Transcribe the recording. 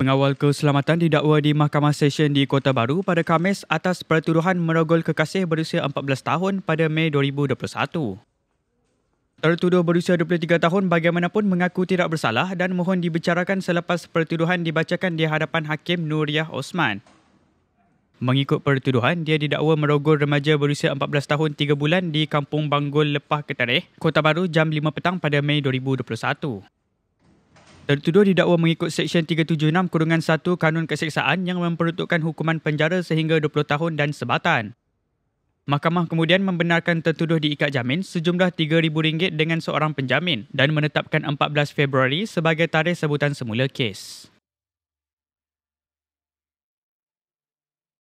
Pengawal keselamatan didakwa di Mahkamah sesyen di Kota Baru pada Khamis atas pertuduhan merogol kekasih berusia 14 tahun pada Mei 2021. Tertuduh berusia 23 tahun bagaimanapun mengaku tidak bersalah dan mohon dibicarakan selepas pertuduhan dibacakan di hadapan Hakim Nuriyah Osman. Mengikut pertuduhan, dia didakwa merogol remaja berusia 14 tahun 3 bulan di Kampung Banggol Lepah Ketareh, Kota Baru jam 5 petang pada Mei 2021. Tertuduh didakwa mengikut Seksyen 376-1 kurungan Kanun Keseksaan yang memperuntukkan hukuman penjara sehingga 20 tahun dan sebatan. Mahkamah kemudian membenarkan tertuduh diikat jamin sejumlah RM3,000 dengan seorang penjamin dan menetapkan 14 Februari sebagai tarikh sebutan semula kes.